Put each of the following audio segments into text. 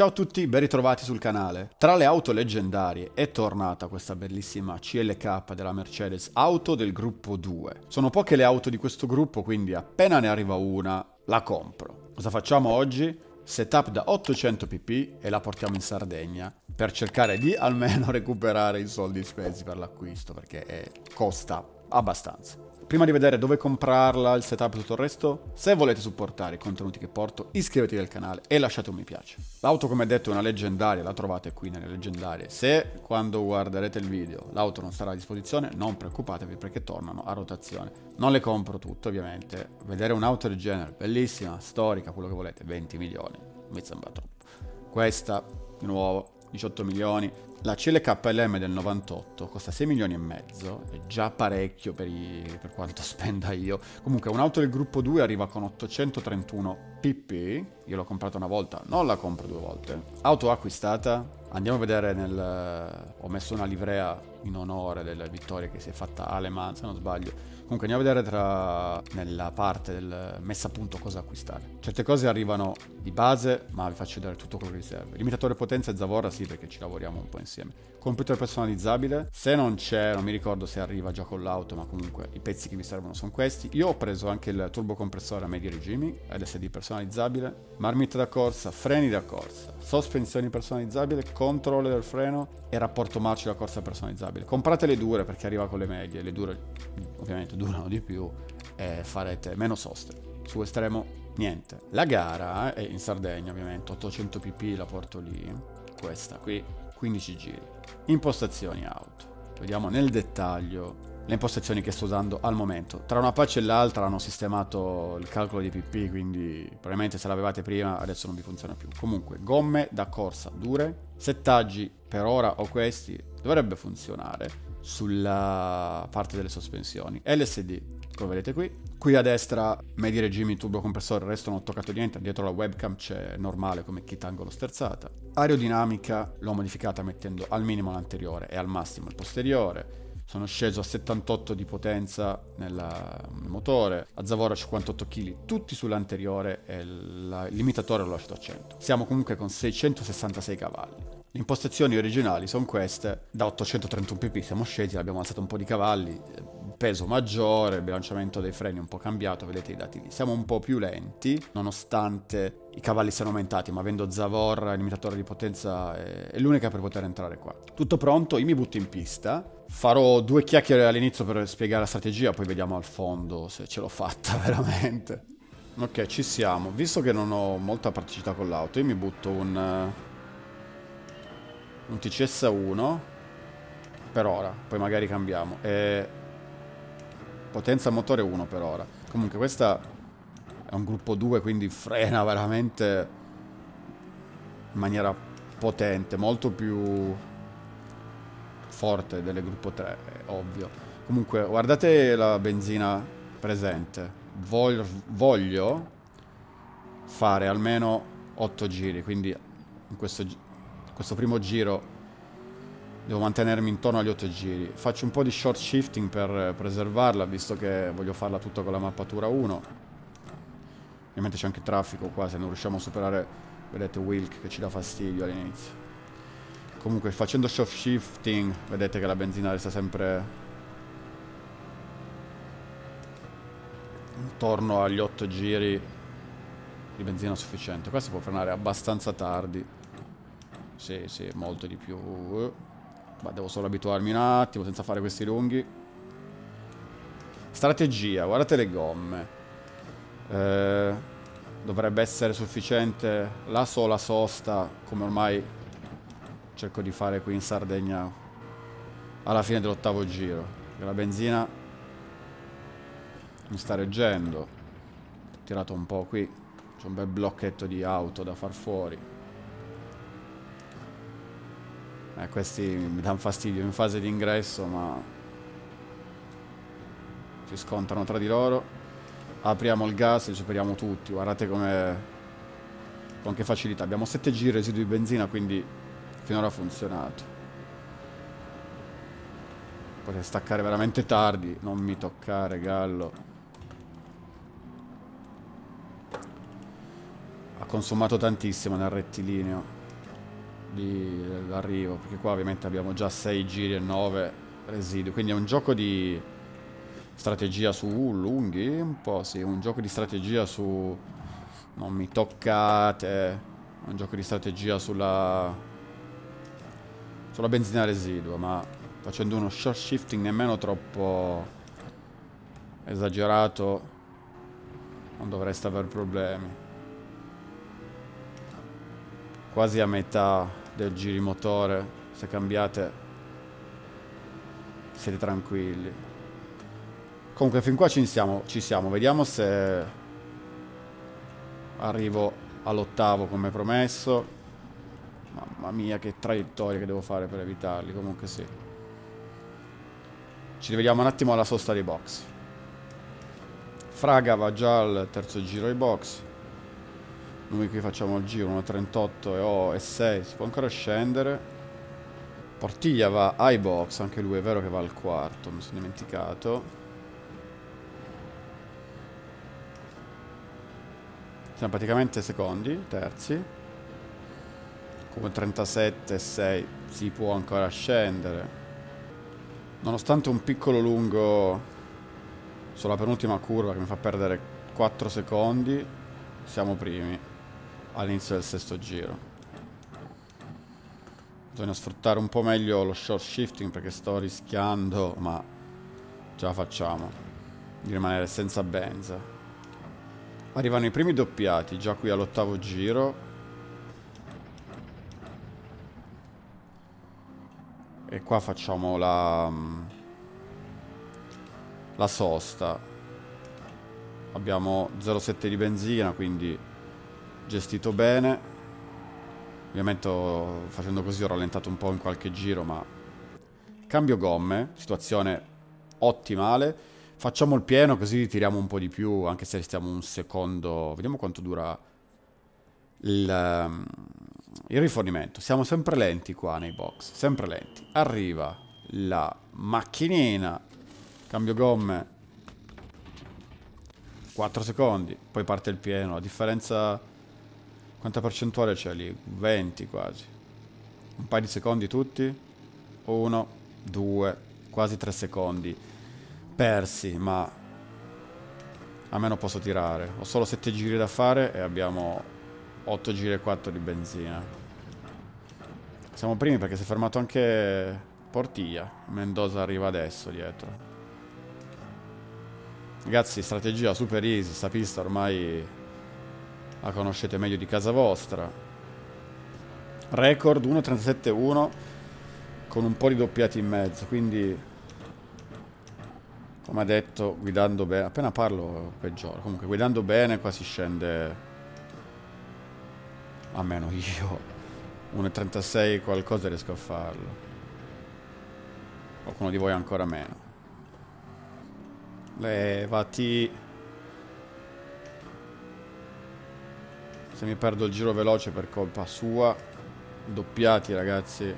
Ciao a tutti, ben ritrovati sul canale. Tra le auto leggendarie è tornata questa bellissima CLK della Mercedes, auto del gruppo 2. Sono poche le auto di questo gruppo, quindi appena ne arriva una, la compro. Cosa facciamo oggi? Setup da 800 pp e la portiamo in Sardegna per cercare di almeno recuperare i soldi spesi per l'acquisto, perché è... Eh, costa abbastanza. Prima di vedere dove comprarla, il setup e tutto il resto, se volete supportare i contenuti che porto, iscrivetevi al canale e lasciate un mi piace. L'auto, come detto, è una leggendaria, la trovate qui nelle leggendarie. Se quando guarderete il video l'auto non sarà a disposizione, non preoccupatevi perché tornano a rotazione. Non le compro tutte, ovviamente. Vedere un'auto del genere, bellissima, storica, quello che volete, 20 milioni, mi sembra troppo. Questa, di nuovo, 18 milioni. La Cele KLM del 98 costa 6 milioni e mezzo, è già parecchio per, i, per quanto spenda io. Comunque un'auto del gruppo 2 arriva con 831 PP, io l'ho comprata una volta, non la compro due volte. Auto acquistata, andiamo a vedere nel... ho messo una livrea in onore della vittoria che si è fatta Aleman, se non sbaglio. Comunque andiamo a vedere tra... nella parte del messa a punto cosa acquistare. Certe cose arrivano di base, ma vi faccio vedere tutto quello che vi serve. Limitatore potenza e zavorra sì, perché ci lavoriamo un po' insieme. Computer personalizzabile, se non c'è, non mi ricordo se arriva già con l'auto, ma comunque i pezzi che mi servono sono questi. Io ho preso anche il turbocompressore a medi regimi, LSD personalizzabile personalizzabile, marmitta da corsa, freni da corsa, sospensioni personalizzabili, controllo del freno e rapporto marcio da corsa personalizzabile. Comprate le dure perché arriva con le medie, le dure ovviamente durano di più e farete meno soste. Su estremo niente. La gara è in Sardegna ovviamente, 800 pp la porto lì, questa qui, 15 giri. Impostazioni auto. Vediamo nel dettaglio le impostazioni che sto usando al momento. Tra una patch e l'altra hanno sistemato il calcolo di PP, quindi probabilmente se l'avevate prima adesso non vi funziona più. Comunque, gomme da corsa dure, settaggi per ora ho questi, dovrebbe funzionare sulla parte delle sospensioni. LSD, come vedete qui. Qui a destra medi regimi, tubo compressore, il resto non ho toccato niente, dietro la webcam c'è normale come kit angolo sterzata. Aerodinamica l'ho modificata mettendo al minimo l'anteriore e al massimo il posteriore sono sceso a 78 di potenza nel motore, a Zavora 58 kg, tutti sull'anteriore e il limitatore l'ho lasciato a 100. Siamo comunque con 666 cavalli. Le impostazioni originali sono queste, da 831 pp siamo scesi, abbiamo alzato un po' di cavalli, peso maggiore, il bilanciamento dei freni un po' cambiato, vedete i dati lì. Siamo un po' più lenti, nonostante i cavalli siano aumentati, ma avendo Zavor, limitatore di potenza, eh, è l'unica per poter entrare qua. Tutto pronto, io mi butto in pista, farò due chiacchiere all'inizio per spiegare la strategia, poi vediamo al fondo se ce l'ho fatta veramente. Ok, ci siamo. Visto che non ho molta praticità con l'auto, io mi butto un... Eh, un TCS 1 per ora, poi magari cambiamo. E... Potenza motore 1 per ora. Comunque questa è un gruppo 2, quindi frena veramente in maniera potente, molto più forte delle gruppo 3, ovvio. Comunque, guardate la benzina presente. Voglio, voglio fare almeno 8 giri, quindi in questo, in questo primo giro devo mantenermi intorno agli 8 giri. Faccio un po' di short shifting per preservarla, visto che voglio farla tutta con la mappatura 1. Ovviamente c'è anche traffico qua, se non riusciamo a superare, vedete Wilk che ci dà fastidio all'inizio. Comunque facendo soft shifting vedete che la benzina resta sempre intorno agli 8 giri di benzina sufficiente. Qua si può frenare abbastanza tardi. Sì, sì, molto di più. Ma devo solo abituarmi un attimo senza fare questi lunghi. Strategia, guardate le gomme. Eh, dovrebbe essere sufficiente la sola sosta, come ormai cerco di fare qui in Sardegna alla fine dell'ottavo giro. La benzina mi sta reggendo. Ho tirato un po' qui. C'è un bel blocchetto di auto da far fuori. Eh, questi mi danno fastidio in fase di ingresso, ma si scontrano tra di loro. Apriamo il gas e superiamo tutti. Guardate come con che facilità. Abbiamo 7 giri residui di benzina, quindi finora ha funzionato. Potete staccare veramente tardi. Non mi toccare, gallo. Ha consumato tantissimo nel rettilineo dell'arrivo. Perché qua ovviamente abbiamo già 6 giri e 9 residui. Quindi è un gioco di strategia su lunghi. Un po' sì. Un gioco di strategia su... Non mi toccate. Un gioco di strategia sulla sulla benzina residua, ma facendo uno short shifting nemmeno troppo esagerato non dovreste aver problemi. Quasi a metà del girimotore, se cambiate siete tranquilli. Comunque fin qua ci siamo, ci siamo. vediamo se arrivo all'ottavo come promesso. Mamma mia che traiettoria che devo fare per evitarli Comunque sì Ci rivediamo un attimo alla sosta dei box Fraga va già al terzo giro ai box Noi qui facciamo il giro 1.38 e, oh, e 6 Si può ancora scendere Portiglia va ai box Anche lui è vero che va al quarto Mi sono dimenticato Siamo praticamente secondi, terzi come 37,6 si può ancora scendere. Nonostante un piccolo lungo sulla penultima curva che mi fa perdere 4 secondi, siamo primi all'inizio del sesto giro. Bisogna sfruttare un po' meglio lo short shifting perché sto rischiando, ma ce la facciamo, di rimanere senza benza. Arrivano i primi doppiati già qui all'ottavo giro qua facciamo la... Mm, la sosta. Abbiamo 0,7 di benzina, quindi gestito bene. Ovviamente facendo così ho rallentato un po' in qualche giro, ma... Cambio gomme, situazione ottimale. Facciamo il pieno così tiriamo un po' di più, anche se restiamo un secondo... Vediamo quanto dura il mm, il rifornimento. Siamo sempre lenti qua nei box, sempre lenti. Arriva la macchinina, cambio gomme, 4 secondi, poi parte il pieno, La differenza... Quanta percentuale c'è lì? 20 quasi. Un paio di secondi tutti? 1, 2, quasi 3 secondi. Persi, ma... A meno posso tirare. Ho solo 7 giri da fare e abbiamo 8 giri e 4 di benzina. Siamo primi perché si è fermato anche Portia. Mendoza arriva adesso dietro. Ragazzi, strategia super easy, sta pista ormai la conoscete meglio di casa vostra. Record 1.37.1 con un po' di doppiati in mezzo, quindi come ha detto guidando bene, appena parlo peggioro, comunque guidando bene qua si scende, a meno io, 1,36 qualcosa riesco a farlo. Qualcuno di voi ancora meno. Levati. Se mi perdo il giro veloce per colpa sua. Doppiati ragazzi.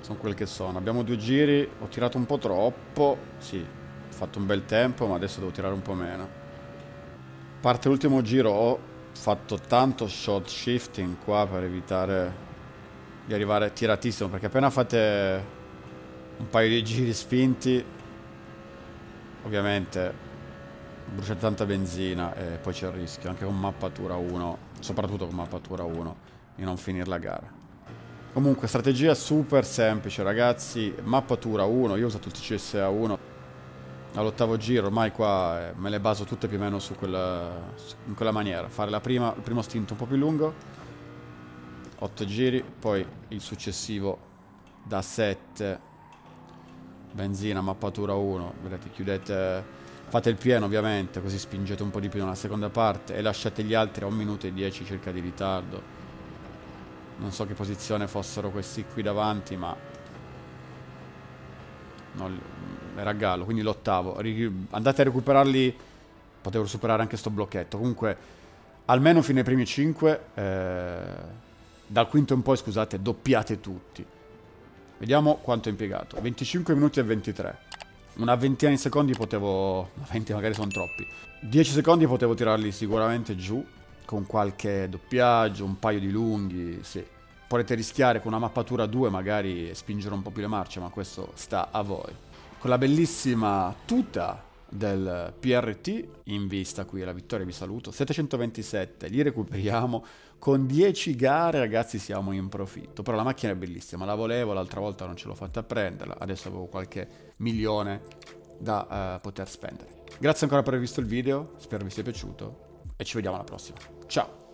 Sono quel che sono. Abbiamo due giri. Ho tirato un po' troppo. Sì, ho fatto un bel tempo ma adesso devo tirare un po' meno. Parte l'ultimo giro fatto tanto shot shifting qua per evitare di arrivare tiratissimo perché appena fate un paio di giri spinti ovviamente bruciate tanta benzina e poi c'è il rischio anche con mappatura 1 soprattutto con mappatura 1 di non finire la gara comunque strategia super semplice ragazzi mappatura 1 io ho usato il TCSA 1 all'ottavo giro, ormai qua eh, me le baso tutte più o meno su quella, su, in quella maniera. Fare prima, il primo stint un po' più lungo, 8 giri, poi il successivo da 7, benzina, mappatura 1, vedete chiudete, fate il pieno ovviamente, così spingete un po' di più nella seconda parte e lasciate gli altri a 1 minuto e 10 circa di ritardo. Non so che posizione fossero questi qui davanti, ma non, era Gallo, quindi l'ottavo. Andate a recuperarli, potevo superare anche sto blocchetto. Comunque, almeno fino ai primi 5, eh, dal quinto in poi, scusate, doppiate tutti. Vediamo quanto è impiegato. 25 minuti e 23. Una ventina di secondi potevo... 20 magari sono troppi. 10 secondi potevo tirarli sicuramente giù, con qualche doppiaggio, un paio di lunghi, sì. Potete rischiare con una mappatura 2 magari spingere un po' più le marce, ma questo sta a voi con la bellissima tuta del PRT in vista qui alla vittoria vi saluto 727 li recuperiamo con 10 gare ragazzi siamo in profitto però la macchina è bellissima la volevo l'altra volta non ce l'ho fatta prenderla adesso avevo qualche milione da uh, poter spendere grazie ancora per aver visto il video spero vi sia piaciuto e ci vediamo alla prossima ciao